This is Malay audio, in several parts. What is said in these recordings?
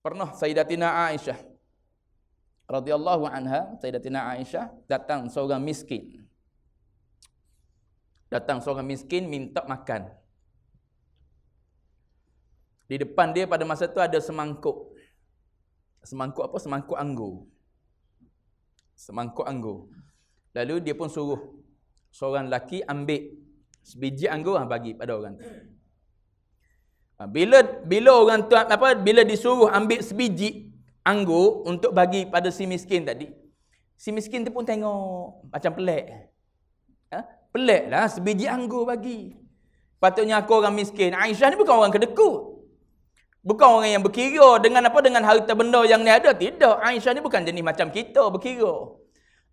Pernah Sayyidatina Aisyah radhiyallahu anha, Sayyidatina Aisyah datang seorang miskin. Datang seorang miskin minta makan. Di depan dia pada masa tu ada semangkuk. Semangkuk apa? Semangkuk anggur. Semangkuk anggur. Lalu dia pun suruh seorang lelaki ambil sebiji anggur lah bagi pada orang Ha, bila bila orang tu apa bila disuruh ambil sebiji anggur untuk bagi pada si miskin tadi si miskin tu pun tengok macam pelik ha? peliklah sebiji anggur bagi patutnya aku orang miskin Aisyah ni bukan orang kedekut bukan orang yang berkira dengan apa dengan harta benda yang ni ada tidak Aisyah ni bukan jenis macam kita berkira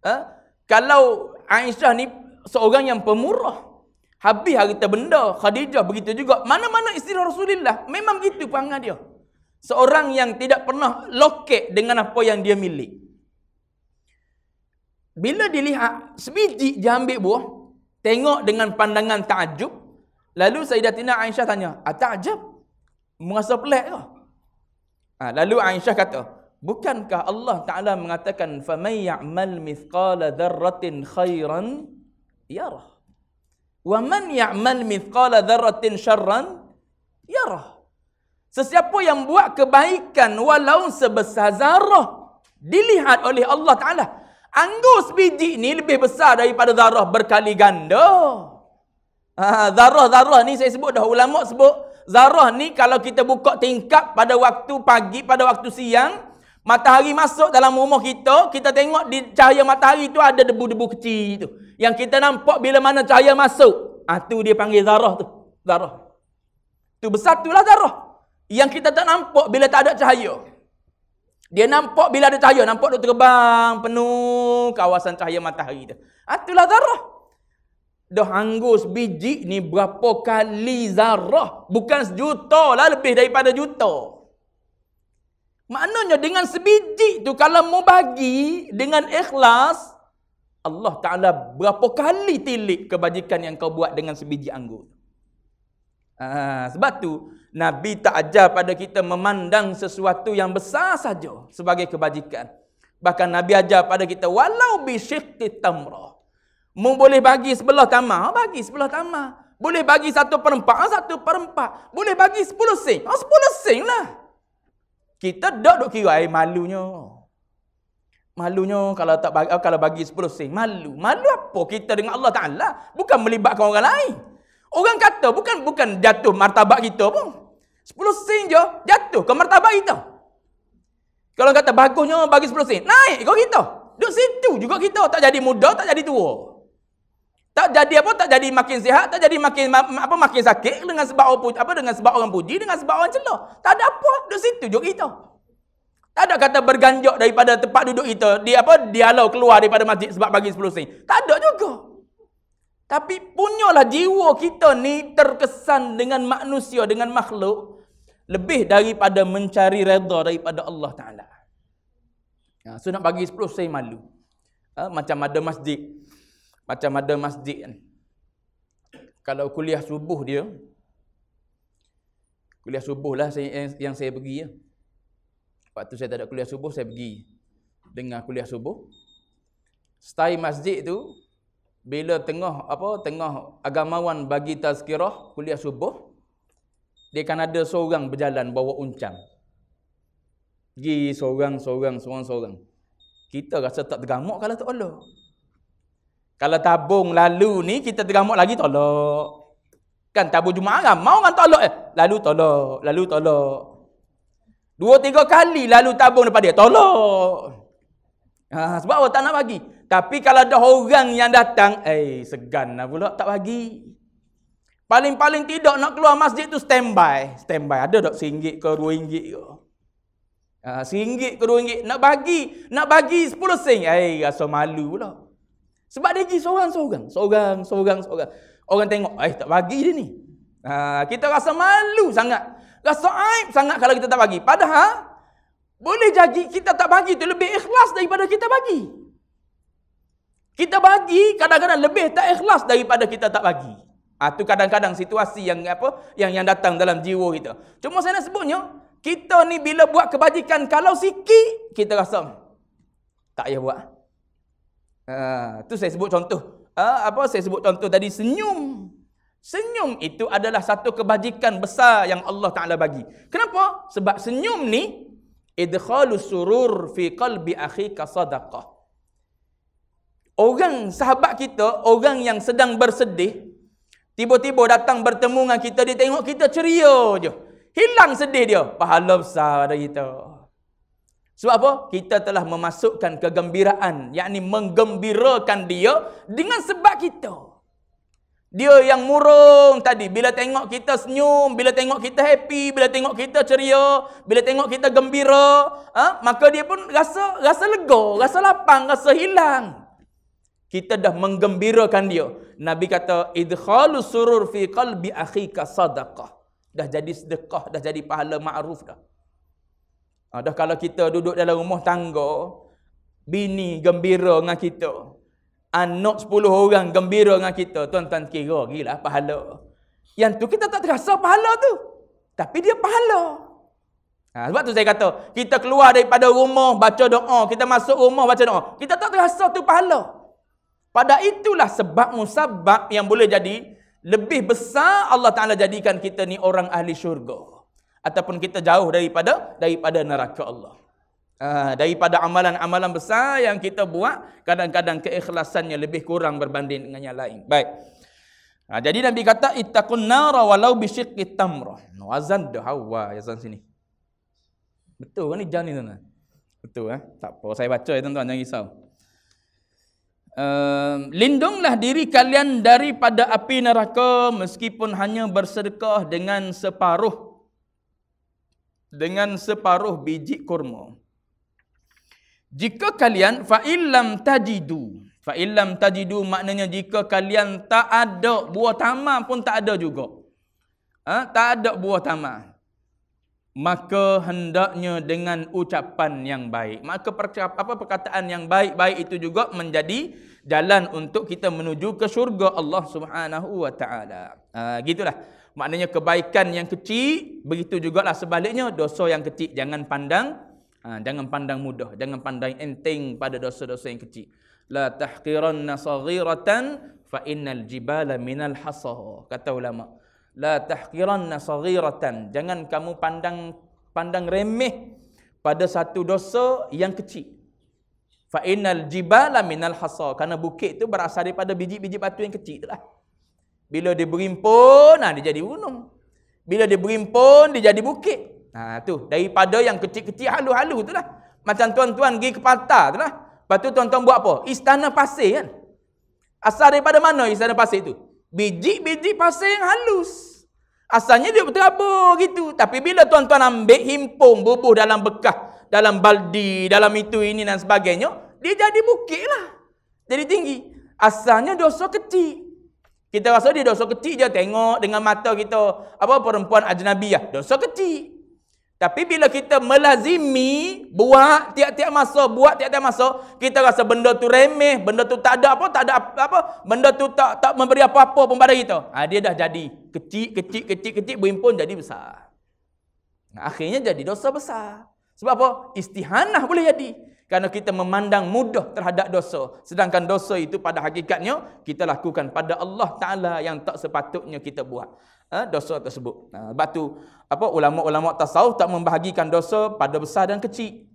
ha? kalau Aisyah ni seorang yang pemurah Habis harita benda Khadijah begitu juga. Mana-mana isteri Rasulullah memang gitu perangai dia. Seorang yang tidak pernah loket dengan apa yang dia milik. Bila dilihat sebiji dia ambil buah, tengok dengan pandangan takjub, lalu Sayyidatina Aisyah tanya, "Ah takjub? Merasa pelik ke?" Ha, lalu Aisyah kata, "Bukankah Allah Taala mengatakan, "Faman ya'mal mithqala dzarratin khairan yarah." wa man ya'mal mithqala dharratin syarran yarah sesiapa yang buat kebaikan walau sebesar zarah dilihat oleh Allah taala anggur sebiji ni lebih besar daripada zarah berkali ganda ha, zarah-zarah ni saya sebut dah ulama sebut zarah ni kalau kita buka tingkap pada waktu pagi pada waktu siang matahari masuk dalam rumah kita kita tengok di cahaya matahari tu ada debu-debu kecil tu yang kita nampak bila mana cahaya masuk ah tu dia panggil zarah tu zarah tu besar tu lah zarah yang kita tak nampak bila tak ada cahaya dia nampak bila ada cahaya nampak dia terbang penuh kawasan cahaya matahari tu ah tulah zarah dah hangus biji ni berapa kali zarah bukan sejuta lah lebih daripada juta Maknanya dengan sebiji tu kalau mau bagi dengan ikhlas Allah Ta'ala berapa kali tilik kebajikan yang kau buat dengan sebiji anggur. Ha, sebab tu, Nabi tak ajar pada kita memandang sesuatu yang besar saja sebagai kebajikan. Bahkan Nabi ajar pada kita, walau bisyikti tamrah. Mu boleh bagi sebelah tamah, ha, bagi sebelah tamah. Boleh bagi satu perempat, ha, satu perempat. Boleh bagi sepuluh sing, ha, sepuluh sing lah. Kita dah duk kira air malunya. Malunya kalau tak bagi, oh, kalau bagi 10 sen. Malu. Malu apa kita dengan Allah Ta'ala? Bukan melibatkan orang lain. Orang kata bukan bukan jatuh martabat kita pun. 10 sen je jatuh ke martabat kita. Kalau kata bagusnya bagi 10 sen. Naik kau kita. Duduk situ juga kita. Tak jadi muda, tak jadi tua. Tak jadi apa? Tak jadi makin sihat, tak jadi makin apa makin sakit dengan sebab apa dengan sebab orang puji, dengan sebab orang celah. Tak ada apa. Duduk situ juga kita. Tak ada kata berganjak daripada tempat duduk kita. Dia apa? Dialog keluar daripada masjid sebab bagi 10 sen. Tak ada juga. Tapi punyalah jiwa kita ni terkesan dengan manusia, dengan makhluk. Lebih daripada mencari reda daripada Allah Ta'ala. Ya, so nak bagi 10 sen malu. Ha, macam ada masjid. Macam ada masjid. ni. Kalau kuliah subuh dia. Kuliah subuh lah yang, yang saya pergi. Ya tu saya tak ada kuliah subuh, saya pergi dengar kuliah subuh. Stay masjid tu, bila tengah apa tengah agamawan bagi tazkirah kuliah subuh, dia kan ada seorang berjalan bawa uncam, Pergi seorang, seorang, seorang, seorang. Kita rasa tak tergamuk kalau tak Allah. Kalau tabung lalu ni, kita tergamuk lagi, tolak. Kan tabung Jumaat kan? Mau kan tolak eh? Lalu tolak, lalu tolak. Dua tiga kali lalu tabung daripada dia. Tolong. Ha, sebab orang tak nak bagi. Tapi kalau ada orang yang datang, eh segan lah pula tak bagi. Paling-paling tidak nak keluar masjid tu standby. Standby ada tak seinggit ke dua inggit ke? Ha, ke dua inggit. Nak bagi, nak bagi sepuluh sen. Eh rasa malu pula. Sebab dia pergi seorang-seorang. Seorang, seorang, seorang. Orang tengok, eh tak bagi dia ni. Ha, kita rasa malu sangat. Rasa aib sangat kalau kita tak bagi. Padahal, boleh jadi kita tak bagi itu lebih ikhlas daripada kita bagi. Kita bagi kadang-kadang lebih tak ikhlas daripada kita tak bagi. Itu ah, kadang-kadang situasi yang apa yang yang datang dalam jiwa kita. Cuma saya nak sebutnya, kita ni bila buat kebajikan, kalau sikit, kita rasa tak payah buat. Itu ah, ha, saya sebut contoh. Ha, apa saya sebut contoh tadi, Senyum. Senyum itu adalah satu kebajikan besar yang Allah Taala bagi. Kenapa? Sebab senyum ni idkhalus surur fi qalbi akhi sadaqah. Orang sahabat kita, orang yang sedang bersedih, tiba-tiba datang bertemu dengan kita, dia tengok kita ceria je. Hilang sedih dia, pahala besar dari kita. Sebab apa? Kita telah memasukkan kegembiraan, yakni menggembirakan dia dengan sebab kita. Dia yang murung tadi. Bila tengok kita senyum, bila tengok kita happy, bila tengok kita ceria, bila tengok kita gembira, ha? maka dia pun rasa rasa lega, rasa lapang, rasa hilang. Kita dah menggembirakan dia. Nabi kata, idkhalu surur fi qalbi akhika sadaqah. Dah jadi sedekah, dah jadi pahala ma'ruf dah. Ha, dah kalau kita duduk dalam rumah tangga, bini gembira dengan kita anak ah, sepuluh orang gembira dengan kita, tuan-tuan kira gila pahala. Yang tu kita tak terasa pahala tu. Tapi dia pahala. Ha, sebab tu saya kata, kita keluar daripada rumah baca doa, kita masuk rumah baca doa. Kita tak terasa tu pahala. Pada itulah sebab musabab yang boleh jadi lebih besar Allah Taala jadikan kita ni orang ahli syurga ataupun kita jauh daripada daripada neraka Allah. Ah, daripada amalan-amalan besar yang kita buat kadang-kadang keikhlasannya lebih kurang berbanding dengan yang lain baik ha, jadi nabi kata ittaqun nara walau bi syiqqi tamrah wazan dahwa yazan sini betul kan ni jam ni tuan betul eh tak apa saya baca ya tuan-tuan jangan risau Uh, lindunglah diri kalian daripada api neraka meskipun hanya bersedekah dengan separuh dengan separuh biji kurma. Jika kalian fa'illam tajidu. Fa'illam tajidu maknanya jika kalian tak ada buah tamar pun tak ada juga. Ha? Tak ada buah tamar. Maka hendaknya dengan ucapan yang baik. Maka apa perkataan yang baik-baik itu juga menjadi jalan untuk kita menuju ke syurga Allah Subhanahu Wa Taala. Ha, gitulah. Maknanya kebaikan yang kecil, begitu juga lah sebaliknya dosa yang kecil. Jangan pandang Ha, jangan pandang mudah, jangan pandang enteng pada dosa-dosa yang kecil. La tahqiranna saghiratan fa innal jibala minal hasa. Kata ulama, la tahqiranna saghiratan. Jangan kamu pandang pandang remeh pada satu dosa yang kecil. Fa innal jibala minal hasa. Karena bukit itu berasal daripada biji-biji batu yang kecil lah. Bila dia berimpun, nah, ha, dia jadi gunung. Bila dia berimpun, dia jadi bukit. Ha tu, daripada yang kecil-kecil halu-halu tu lah. Macam tuan-tuan pergi ke Patah tu lah. Lepas tu tuan-tuan buat apa? Istana pasir kan? Asal daripada mana istana pasir tu? Biji-biji pasir yang halus. Asalnya dia berterabur gitu. Tapi bila tuan-tuan ambil, himpung bubuh dalam bekah. Dalam baldi, dalam itu, ini dan sebagainya. Dia jadi bukit lah. Jadi tinggi. Asalnya dosa kecil. Kita rasa dia dosa kecil je. Tengok dengan mata kita. Apa perempuan ajnabiyah. Dosa kecil. Tapi bila kita melazimi buat tiap-tiap masa, buat tiap-tiap masa, kita rasa benda tu remeh, benda tu tak ada apa, tak ada apa, benda tu tak tak memberi apa-apa pun pada kita. Ha, dia dah jadi kecil, kecil, kecil, kecil, berimpun jadi besar. Nah, akhirnya jadi dosa besar. Sebab apa? Istihanah boleh jadi. Kerana kita memandang mudah terhadap dosa. Sedangkan dosa itu pada hakikatnya, kita lakukan pada Allah Ta'ala yang tak sepatutnya kita buat eh, dosa tersebut. Nah, ha, sebab tu apa ulama-ulama tasawuf tak membahagikan dosa pada besar dan kecil.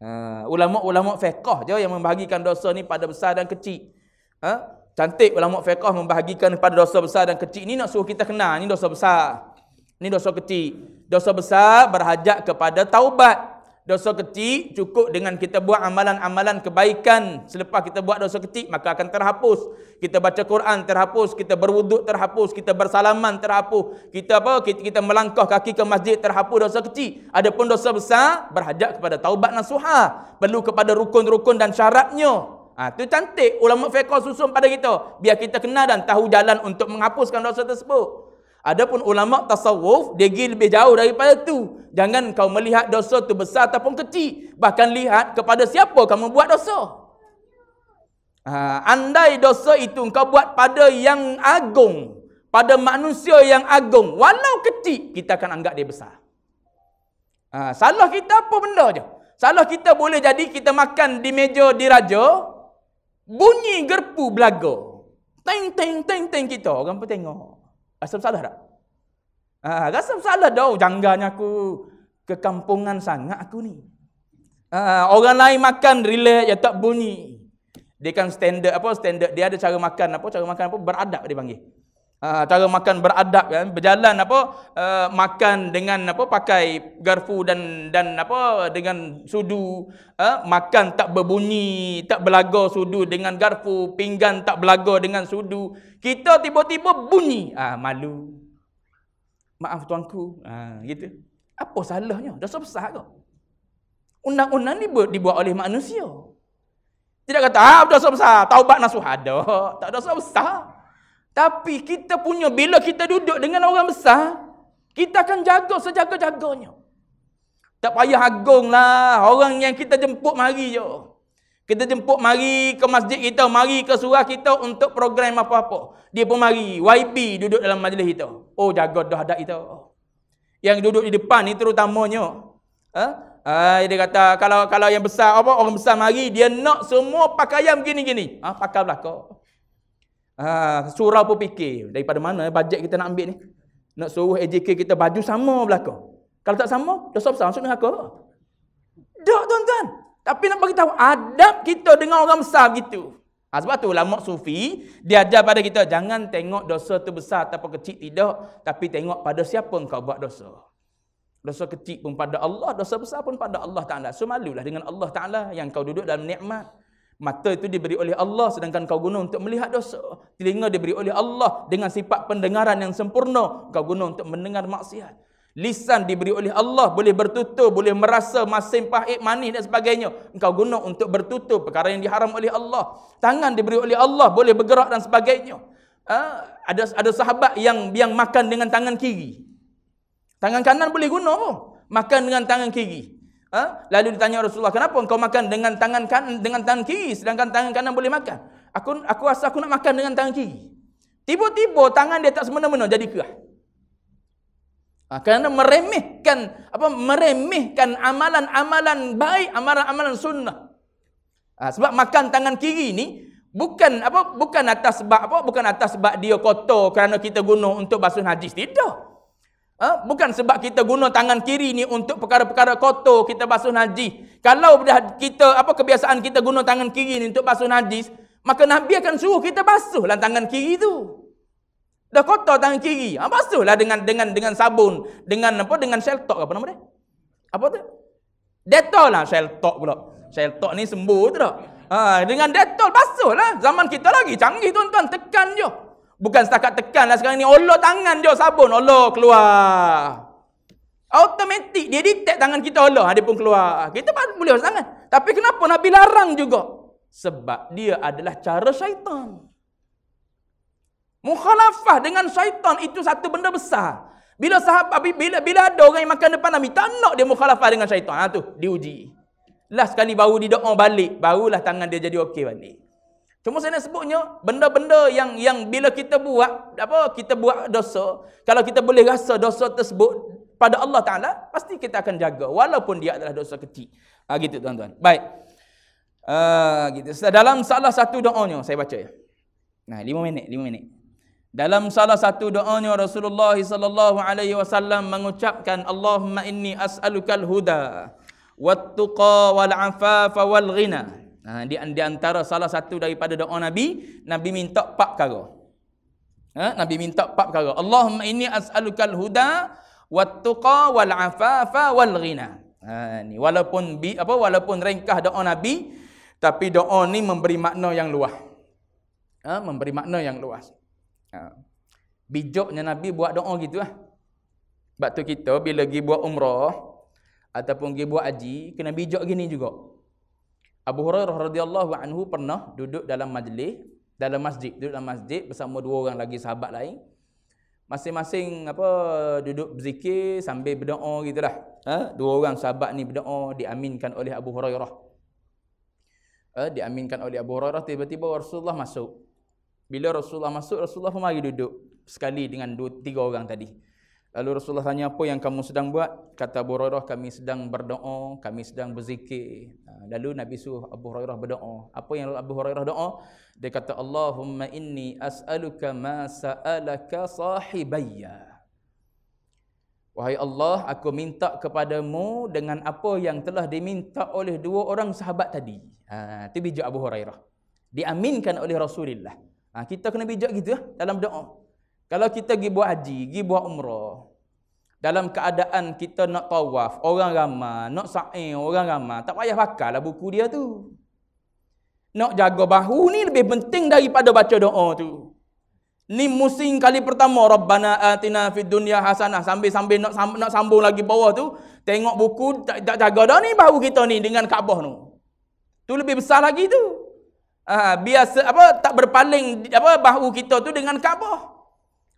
Uh, ulama-ulama fiqh je yang membahagikan dosa ni pada besar dan kecil. Eh? Cantik ulama fiqh membahagikan pada dosa besar dan kecil. Ini nak suruh kita kenal, ini dosa besar. Ini dosa kecil. Dosa besar berhajat kepada taubat dosa kecil cukup dengan kita buat amalan-amalan kebaikan selepas kita buat dosa kecil maka akan terhapus kita baca Quran terhapus kita berwuduk terhapus kita bersalaman terhapus kita apa kita, kita melangkah kaki ke masjid terhapus dosa kecil adapun dosa besar berhajat kepada taubat nasuha perlu kepada rukun-rukun dan syaratnya ha, tu cantik ulama fiqh susun pada kita biar kita kenal dan tahu jalan untuk menghapuskan dosa tersebut Adapun ulama tasawuf dia pergi lebih jauh daripada tu. Jangan kau melihat dosa tu besar ataupun kecil, bahkan lihat kepada siapa kamu buat dosa. Ha, andai dosa itu kau buat pada yang agung, pada manusia yang agung, walau kecil kita akan anggap dia besar. Ha, salah kita apa benda je? Salah kita boleh jadi kita makan di meja diraja, bunyi gerpu belaga. Teng teng teng teng kita orang pun tengok. Rasa bersalah tak? Ha, ah, ah, rasa bersalah tau janggahnya aku kampungan sangat aku ni. Ha, orang lain makan relax ya tak bunyi. Dia kan standard apa standard dia ada cara makan apa cara makan apa beradab dia panggil. Ah, cara makan beradab kan berjalan apa eh, makan dengan apa pakai garfu dan dan apa dengan sudu eh, makan tak berbunyi tak belagau sudu dengan garfu pinggan tak belagau dengan sudu kita tiba-tiba bunyi ah malu maaf tuanku ah gitu apa salahnya dah sebesar ke undang-undang ni dibuat oleh manusia tidak kata ah dah sebesar taubat nasuha ada tak ada sebesar tapi kita punya, bila kita duduk dengan orang besar, kita akan jaga sejaga-jaganya. Tak payah lah, orang yang kita jemput mari je. Kita jemput mari ke masjid kita, mari ke surah kita untuk program apa-apa. Dia pun mari, YB duduk dalam majlis kita. Oh, jaga dah adat kita. Yang duduk di depan ni terutamanya. Ha? Ha, dia kata, kalau kalau yang besar apa, orang besar mari, dia nak semua pakaian begini-gini. Ha, pakai belakang. Ha, surau pun fikir daripada mana bajet kita nak ambil ni. Nak suruh AJK kita baju sama belaka. Kalau tak sama, dosa besar masuk neraka. Dak tuan-tuan. Tapi nak bagi tahu adab kita dengan orang besar gitu. Ha, sebab tu ulama sufi dia ajar pada kita jangan tengok dosa tu besar atau kecil tidak, tapi tengok pada siapa engkau buat dosa. Dosa kecil pun pada Allah, dosa besar pun pada Allah Taala. So malulah dengan Allah Taala yang kau duduk dalam nikmat. Mata itu diberi oleh Allah sedangkan kau guna untuk melihat dosa. Telinga diberi oleh Allah dengan sifat pendengaran yang sempurna. Kau guna untuk mendengar maksiat. Lisan diberi oleh Allah boleh bertutur, boleh merasa masin pahit, manis dan sebagainya. Kau guna untuk bertutur perkara yang diharam oleh Allah. Tangan diberi oleh Allah boleh bergerak dan sebagainya. Ha? ada ada sahabat yang yang makan dengan tangan kiri. Tangan kanan boleh guna pun. Oh. Makan dengan tangan kiri. Ha? Lalu ditanya Rasulullah, kenapa engkau makan dengan tangan kanan, dengan tangan kiri sedangkan tangan kanan boleh makan? Aku aku rasa aku nak makan dengan tangan kiri. Tiba-tiba tangan dia tak semena-mena jadi kerah. Ha, kerana meremehkan apa meremehkan amalan-amalan baik, amalan-amalan sunnah. Ha, sebab makan tangan kiri ni bukan apa bukan atas sebab apa bukan atas sebab dia kotor kerana kita guna untuk basuh najis tidak Ha? Bukan sebab kita guna tangan kiri ni untuk perkara-perkara kotor kita basuh najis. Kalau dah kita apa kebiasaan kita guna tangan kiri ni untuk basuh najis, maka Nabi akan suruh kita basuhlah tangan kiri tu. Dah kotor tangan kiri, ha, basuhlah dengan dengan dengan sabun, dengan apa dengan seltok apa nama dia? Apa tu? Detol lah seltok pula. Seltok ni sembuh tu tak? Ha, dengan detol basuhlah. Zaman kita lagi canggih tuan-tuan, tekan je. Bukan setakat tekan lah sekarang ni. Allah tangan dia sabun. Allah keluar. Automatik dia detect tangan kita Allah. Ha, dia pun keluar. Ha, kita pun boleh usah tangan. Tapi kenapa Nabi larang juga? Sebab dia adalah cara syaitan. Mukhalafah dengan syaitan itu satu benda besar. Bila sahabat, bila, bila ada orang yang makan depan Nabi, tak nak dia mukhalafah dengan syaitan. Ha, tu, diuji. Last sekali baru di doa balik, barulah tangan dia jadi okey balik. Cuma saya nak sebutnya benda-benda yang yang bila kita buat apa kita buat dosa, kalau kita boleh rasa dosa tersebut pada Allah Taala, pasti kita akan jaga walaupun dia adalah dosa kecil. Ha gitu tuan-tuan. Baik. Ah uh, gitu. Dalam salah satu doanya saya baca ya. Nah, lima minit, lima minit. Dalam salah satu doanya Rasulullah sallallahu alaihi wasallam mengucapkan Allahumma inni as'alukal huda wat tuqa wal afafa wal ghina. Ha, di, di antara salah satu daripada doa Nabi, Nabi minta empat perkara. Ha, Nabi minta empat perkara. Allahumma inni as'alukal huda wa tuqa wal afafa wal ghina. Ha, ni. Walaupun bi, apa walaupun ringkah doa Nabi, tapi doa ni memberi makna yang luas. Ha, memberi makna yang luas. Ha. Bijaknya Nabi buat doa gitu lah. Sebab tu kita bila pergi buat umrah, ataupun pergi buat haji, kena bijak gini juga. Abu Hurairah radhiyallahu anhu pernah duduk dalam majlis, dalam masjid, duduk dalam masjid bersama dua orang lagi sahabat lain. Masing-masing apa duduk berzikir sambil berdoa gitulah. Ha? dua orang sahabat ni berdoa diaminkan oleh Abu Hurairah. Ha? diaminkan oleh Abu Hurairah tiba-tiba Rasulullah masuk. Bila Rasulullah masuk, Rasulullah pun mari duduk sekali dengan dua, tiga orang tadi. Lalu Rasulullah tanya apa yang kamu sedang buat? Kata Abu Hurairah kami sedang berdoa, kami sedang berzikir. Ha, lalu Nabi suruh Abu Hurairah berdoa. Apa yang Abu Hurairah doa? Dia kata Allahumma inni as'aluka ma sa'alaka sahibayya. Wahai Allah, aku minta kepadamu dengan apa yang telah diminta oleh dua orang sahabat tadi. Ha, itu bijak Abu Hurairah. Diaminkan oleh Rasulullah. Ha, kita kena bijak gitu ya, dalam doa. Kalau kita pergi buat haji, pergi buat umrah. Dalam keadaan kita nak tawaf, orang ramai, nak sa'i, orang ramai. Tak payah pakar lah buku dia tu. Nak jaga bahu ni lebih penting daripada baca doa tu. Ni musim kali pertama Rabbana atina fid dunya hasanah sambil-sambil nak nak sambung lagi bawah tu tengok buku tak, tak jaga dah ni bahu kita ni dengan Kaabah tu. Tu lebih besar lagi tu. Ha, biasa apa tak berpaling apa bahu kita tu dengan Kaabah.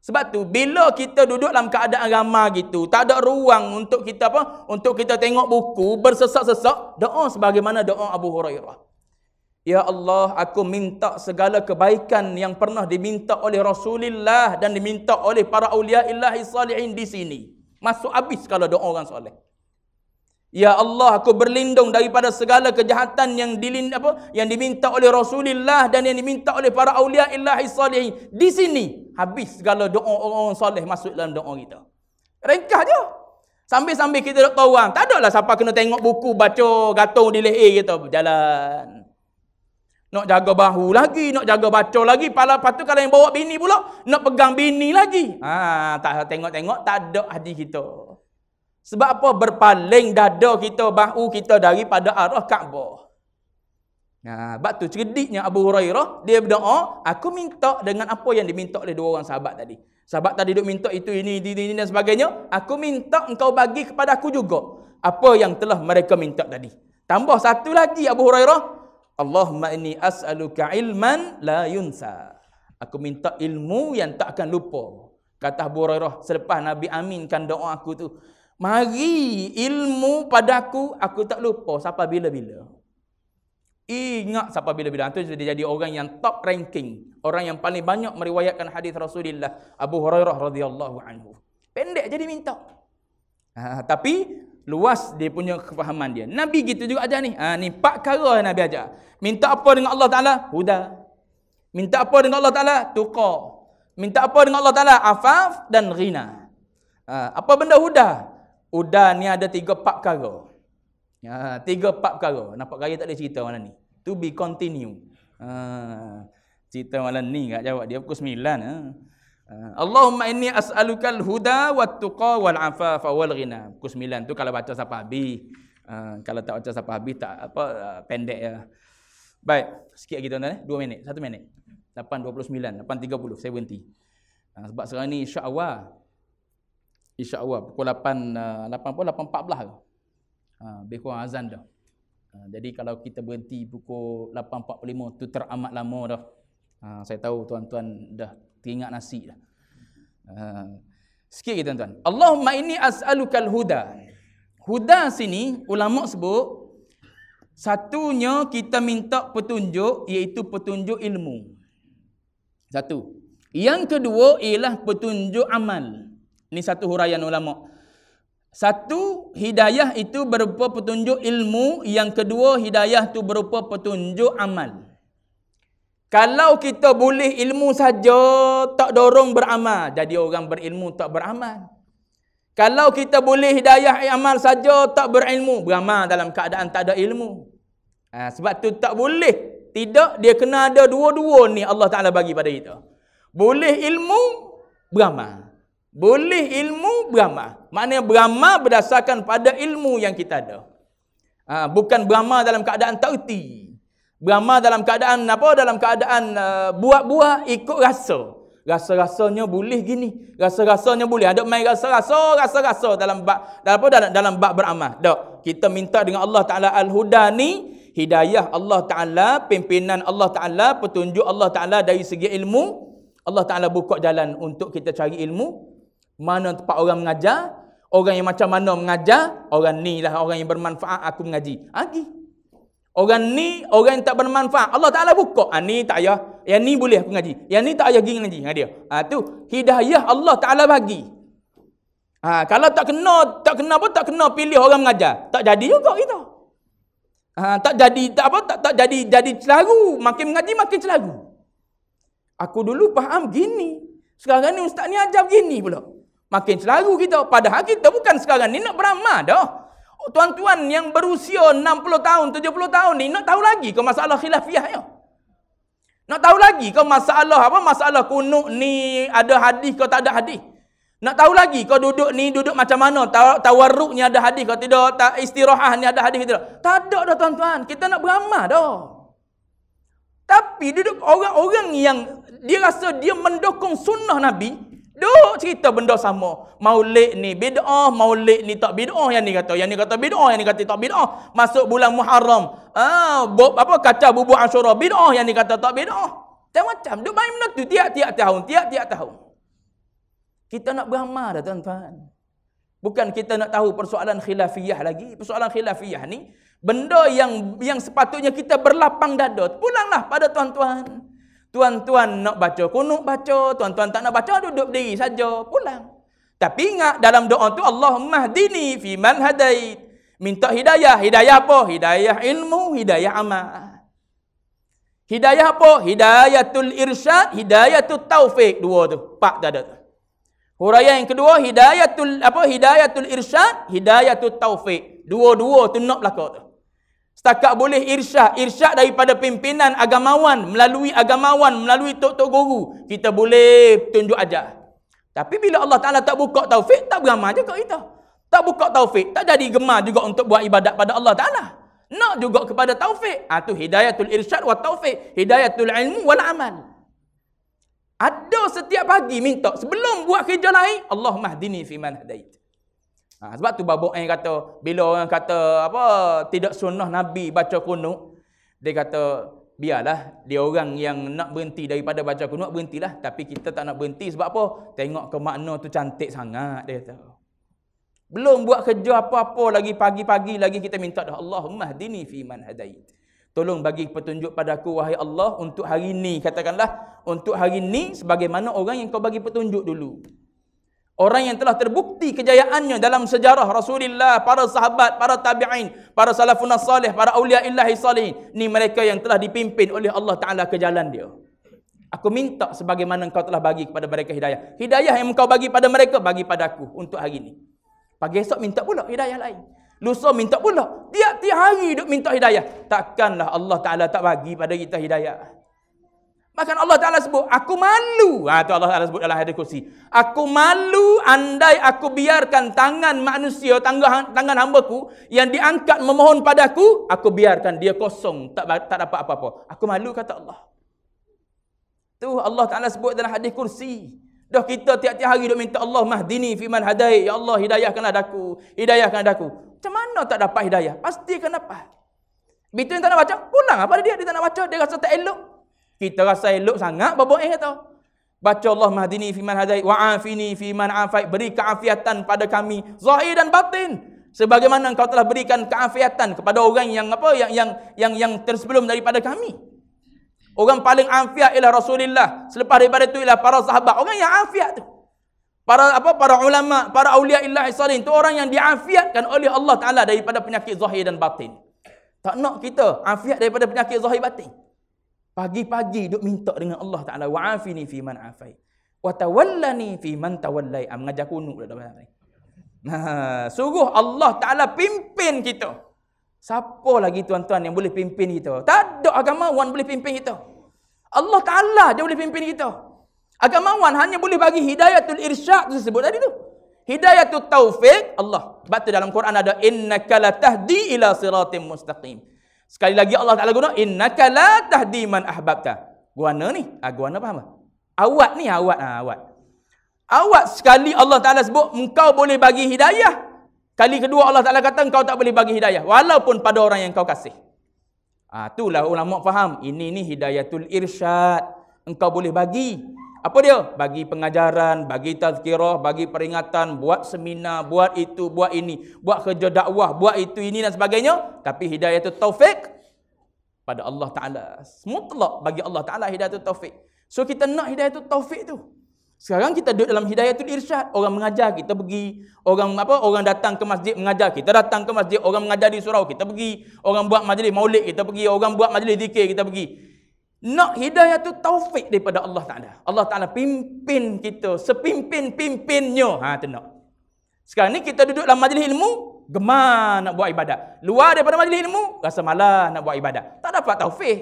Sebab tu bila kita duduk dalam keadaan ramah gitu, tak ada ruang untuk kita apa? Untuk kita tengok buku, bersesak-sesak, doa sebagaimana doa Abu Hurairah. Ya Allah, aku minta segala kebaikan yang pernah diminta oleh Rasulullah dan diminta oleh para awliya illahi salihin di sini. Masuk habis kalau doa orang soleh. Ya Allah aku berlindung daripada segala kejahatan yang dilin apa yang diminta oleh Rasulullah dan yang diminta oleh para aulia illahi salihin. Di sini habis segala doa orang-orang soleh masuk dalam doa kita. Ringkas je. Sambil-sambil kita dok tahu orang, tak adalah siapa kena tengok buku baca gantung di leher kita berjalan. Nak jaga bahu lagi, nak jaga baca lagi, pala patu kalau yang bawa bini pula, nak pegang bini lagi. Ha, tak tengok-tengok tak ada hadis kita. Sebab apa berpaling dada kita, bahu kita daripada arah Kaabah. Nah, sebab tu cerdiknya Abu Hurairah, dia berdoa, aku minta dengan apa yang diminta oleh dua orang sahabat tadi. Sahabat tadi duk minta itu, ini, ini, ini dan sebagainya. Aku minta engkau bagi kepada aku juga. Apa yang telah mereka minta tadi. Tambah satu lagi Abu Hurairah. Allahumma inni as'aluka ilman la yunsa. Aku minta ilmu yang tak akan lupa. Kata Abu Hurairah selepas Nabi aminkan doa aku tu. Mari ilmu padaku, aku tak lupa siapa bila-bila. Ingat siapa bila-bila. Itu dia jadi orang yang top ranking. Orang yang paling banyak meriwayatkan hadis Rasulullah. Abu Hurairah radhiyallahu anhu. Pendek jadi minta. Ha, tapi luas dia punya kefahaman dia. Nabi gitu juga ajar ni. Ha, ni empat kara Nabi ajar. Minta apa dengan Allah Ta'ala? Huda. Minta apa dengan Allah Ta'ala? Tukar. Minta apa dengan Allah Ta'ala? Afaf dan Ghina. Ha, apa benda huda? Udan ni ada tiga pak perkara. Ya, tiga pak perkara. Nampak gaya tak ada cerita malam ni. To be continue. Ha, cerita malam ni tak jawab dia pukul 9. Ha. ha. Allahumma inni as'aluka al-huda wa tuqa wal afafa wal ghina. Pukul 9 tu kalau baca sampai habis. Ha, kalau tak baca sampai habis tak apa ha, pendek ya. Baik, sikit lagi tuan-tuan eh. Dua minit, satu minit. 8.29, 8.30 saya berhenti. Ha, sebab sekarang ni insya Allah InsyaAllah pukul 8, uh, 8 pun 8.14 lah. Ha, lebih kurang azan dah. Ha, jadi kalau kita berhenti pukul 8.45 tu teramat lama dah. Ha, saya tahu tuan-tuan dah teringat nasi dah. Ha, sikit lagi tuan-tuan. Allahumma inni as'alukal huda. Huda sini, ulama sebut, satunya kita minta petunjuk iaitu petunjuk ilmu. Satu. Yang kedua ialah petunjuk Amal. Ini satu huraian ulama. Satu, hidayah itu berupa petunjuk ilmu. Yang kedua, hidayah itu berupa petunjuk amal. Kalau kita boleh ilmu saja, tak dorong beramal. Jadi orang berilmu tak beramal. Kalau kita boleh hidayah amal saja, tak berilmu. Beramal dalam keadaan tak ada ilmu. Ha, sebab tu tak boleh. Tidak, dia kena ada dua-dua ni Allah Ta'ala bagi pada kita. Boleh ilmu, beramal. Boleh ilmu beramal. Maknanya beramal berdasarkan pada ilmu yang kita ada. Ha, bukan beramal dalam keadaan tauti. Beramal dalam keadaan apa? Dalam keadaan uh, buat-buat uh, ikut rasa. Rasa-rasanya boleh gini. Rasa-rasanya boleh. Ada main rasa-rasa, rasa-rasa dalam bak, dalam apa? Dalam, dalam bak beramal. Tak. Kita minta dengan Allah Ta'ala Al-Huda ni, hidayah Allah Ta'ala, pimpinan Allah Ta'ala, petunjuk Allah Ta'ala dari segi ilmu, Allah Ta'ala buka jalan untuk kita cari ilmu mana tempat orang mengajar, orang yang macam mana mengajar, orang ni lah orang yang bermanfaat aku mengaji. Agi. Ha, orang ni orang yang tak bermanfaat. Allah Taala buka. Ah ni tak payah. Yang ni boleh aku ngaji. Yang ni tak ayah gini ngaji dengan dia. Ha, tu hidayah Allah Taala bagi. Ha, kalau tak kena tak kena apa tak kena pilih orang mengajar. Tak jadi juga kita. Ha, tak jadi tak apa tak, tak jadi jadi celaru. Makin mengaji makin celaru. Aku dulu faham gini. Sekarang ni ustaz ni ajar gini pula. Makin selalu kita. Padahal kita bukan sekarang ni nak beramal dah. Oh, tuan-tuan yang berusia 60 tahun, 70 tahun ni nak tahu lagi ke masalah khilafiah ya? Nak tahu lagi ke masalah apa? Masalah kunuk ni ada hadis ke tak ada hadis? Nak tahu lagi kau duduk ni duduk macam mana? Tawarruk ni ada hadis ke tidak? Tak ni ada hadis ke tidak? Tak ada dah tuan-tuan. Kita nak beramal dah. Tapi duduk orang-orang yang dia rasa dia mendukung sunnah Nabi, Duk cerita benda sama. Maulid ni bid'ah, maulid ni tak bid'ah yang ni kata. Yang ni kata bid'ah, yang ni kata tak bid'ah. Masuk bulan Muharram. Ah, ha, bu, apa kata bubu Ashura bid'ah yang ni kata tak bid'ah. Macam macam duk main benda tu tiap-tiap tahun, tiap-tiap tahun. Kita nak beramal dah tuan-tuan. Bukan kita nak tahu persoalan khilafiyah lagi. Persoalan khilafiyah ni benda yang yang sepatutnya kita berlapang dada. Pulanglah pada tuan-tuan. Tuan-tuan nak baca kunut baca, tuan-tuan tak nak baca duduk berdiri saja pulang. Tapi ingat dalam doa tu Allah mahdini fi man hadait. Minta hidayah, hidayah apa? Hidayah ilmu, hidayah amal. Hidayah apa? Hidayatul irsyad, hidayatul taufik dua tu. Pak tak ada tu. Huraian yang kedua hidayatul apa? Hidayatul hidayah hidayatul taufik. Dua-dua tu nak belaka tu. Setakat boleh irsyah, irsyah daripada pimpinan agamawan, melalui agamawan, melalui tok-tok guru, kita boleh tunjuk ajar. Tapi bila Allah Ta'ala tak buka taufik, tak beramal juga kita. Tak buka taufik, tak jadi gemar juga untuk buat ibadat pada Allah Ta'ala. Nak juga kepada taufik. Itu ah, ha, hidayatul irsyad wa taufik. Hidayatul ilmu wal amal. Ada setiap pagi minta, sebelum buat kerja lain, Allah mahdini fiman hadait. Ha, sebab tu babu ain kata bila orang kata apa tidak sunnah nabi baca kunut dia kata biarlah dia orang yang nak berhenti daripada baca kunut berhentilah tapi kita tak nak berhenti sebab apa tengok ke makna tu cantik sangat dia kata belum buat kerja apa-apa lagi pagi-pagi lagi kita minta dah Allahumma hdini fi man hadait tolong bagi petunjuk padaku wahai Allah untuk hari ini katakanlah untuk hari ini sebagaimana orang yang kau bagi petunjuk dulu Orang yang telah terbukti kejayaannya dalam sejarah Rasulullah, para sahabat, para tabi'in, para salafun salih para awliya illahi salihin. Ini mereka yang telah dipimpin oleh Allah Ta'ala ke jalan dia. Aku minta sebagaimana engkau telah bagi kepada mereka hidayah. Hidayah yang engkau bagi pada mereka, bagi pada aku untuk hari ini. Pagi esok minta pula hidayah lain. Lusa minta pula. Tiap-tiap hari duduk minta hidayah. Takkanlah Allah Ta'ala tak bagi pada kita hidayah. Bahkan Allah Ta'ala sebut, aku malu. Ha, itu Allah Ta'ala sebut dalam hadis kursi. Aku malu andai aku biarkan tangan manusia, tangan, tangan hamba ku yang diangkat memohon padaku, aku biarkan dia kosong, tak, tak dapat apa-apa. Aku malu kata Allah. Tu Allah Ta'ala sebut dalam hadis kursi. Dah kita tiap-tiap hari duk minta Allah mahdini fiman hadai. Ya Allah hidayahkanlah daku. Hidayahkanlah daku. Macam mana tak dapat hidayah? Pasti kenapa? dapat. Bitu yang tak nak baca, pulang apa dia? Dia tak nak baca, dia rasa tak elok, kita rasa elok sangat berbuat kata. Baca Allah mahdini fi man hadai wa afini fi man afai beri keafiatan pada kami zahir dan batin sebagaimana engkau telah berikan keafiatan kepada orang yang apa yang yang yang yang tersebelum daripada kami. Orang paling afiat ialah Rasulullah selepas daripada itu ialah para sahabat orang yang afiat tu. Para apa para ulama, para aulia illahi salin tu orang yang diafiatkan oleh Allah Taala daripada penyakit zahir dan batin. Tak nak kita afiat daripada penyakit zahir batin. Pagi-pagi duk minta dengan Allah Taala wa'afini fi man afai wa tawallani fi man tawallai. Am ah, ngajar kunu dah dah. Nah, sungguh Allah Taala pimpin kita. Siapa lagi tuan-tuan yang boleh pimpin kita? Tak ada agamawan boleh pimpin kita. Allah Taala dia boleh pimpin kita. Agamawan hanya boleh bagi hidayatul irsyad sebut tadi tu. Hidayatul taufik Allah. Sebab tu dalam Quran ada innaka latahdi ila siratim mustaqim. Sekali lagi Allah Taala guna innaka la tahdi man ahbabta. Guana ni, ah guana faham tak? Awak ni awak ah awak. Awak sekali Allah Taala sebut engkau boleh bagi hidayah. Kali kedua Allah Taala kata engkau tak boleh bagi hidayah walaupun pada orang yang kau kasih. Ah itulah ulama faham. Ini ni hidayatul irsyad. Engkau boleh bagi apa dia? Bagi pengajaran, bagi tazkirah, bagi peringatan, buat seminar, buat itu, buat ini, buat kerja dakwah, buat itu, ini dan sebagainya. Tapi hidayah itu taufik pada Allah Ta'ala. Mutlak bagi Allah Ta'ala hidayah itu taufik. So kita nak hidayah itu taufik itu. Sekarang kita duduk dalam hidayah itu irsyad. Orang mengajar kita pergi. Orang apa? Orang datang ke masjid mengajar kita datang ke masjid. Orang mengajar di surau kita pergi. Orang buat majlis maulid kita pergi. Orang buat majlis zikir kita pergi. Nak hidayah tu taufik daripada Allah Ta'ala. Allah Ta'ala pimpin kita. Sepimpin-pimpinnya. Ha, tu nak. Sekarang ni kita duduk dalam majlis ilmu. Gemar nak buat ibadat. Luar daripada majlis ilmu. Rasa malah nak buat ibadat. Tak dapat taufik.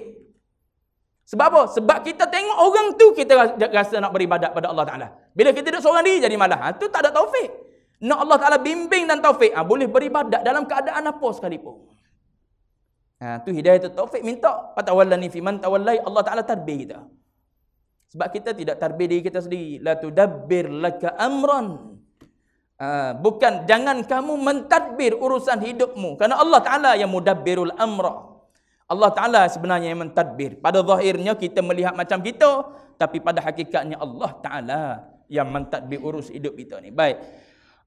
Sebab apa? Sebab kita tengok orang tu kita rasa nak beribadat pada Allah Ta'ala. Bila kita duduk seorang diri jadi malah. Itu ha, tak ada taufik. Nak Allah Ta'ala bimbing dan taufik. Ha, boleh beribadat dalam keadaan apa sekalipun. Ha, tu hidayah tu taufik minta patawallani ni man tawallai Allah Taala tarbi kita. Sebab kita tidak tarbi diri kita sendiri. La tudabbir laka amran. Ha, bukan jangan kamu mentadbir urusan hidupmu Karena Allah Taala yang mudabbirul amra. Allah Taala sebenarnya yang mentadbir. Pada zahirnya kita melihat macam kita tapi pada hakikatnya Allah Taala yang mentadbir urus hidup kita ni. Baik.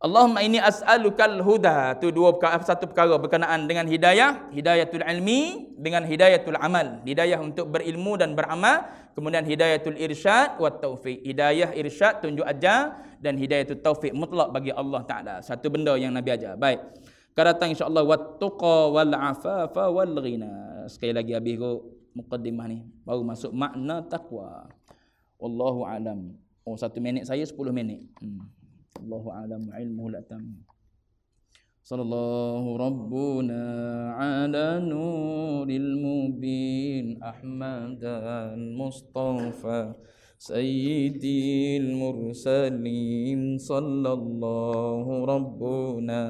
Allahumma ini as'alukal huda tu dua perkara satu perkara berkenaan dengan hidayah hidayatul ilmi dengan hidayatul amal hidayah untuk berilmu dan beramal kemudian hidayatul irsyad wa taufiq hidayah irsyad tunjuk ajar dan hidayah hidayatul taufiq mutlak bagi Allah taala satu benda yang nabi ajar baik kata insyaallah wat tuqa wal afafa wal ghina sekali lagi habis kok mukadimah ni baru masuk makna takwa wallahu alam oh satu minit saya sepuluh minit hmm. الله أعلم علمه الأتم صلى الله ربنا على نور المبين أحمد المصطفى سيدي المرسلين صلى الله ربنا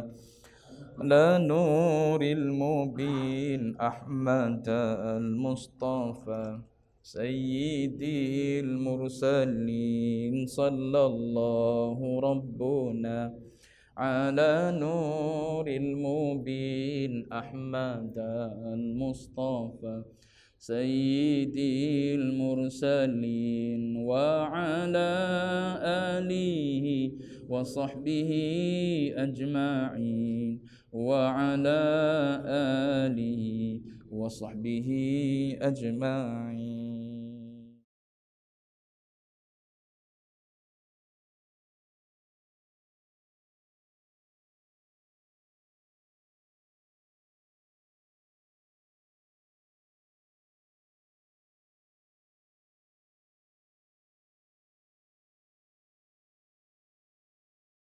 على نور المبين أحمد المصطفى سيدي المرسلين صلى الله ربنا على نور المبين أحمد المصطفى سيدي المرسلين وعلى آله وصحبه أجمعين وعلى آله وصحبه أجمعين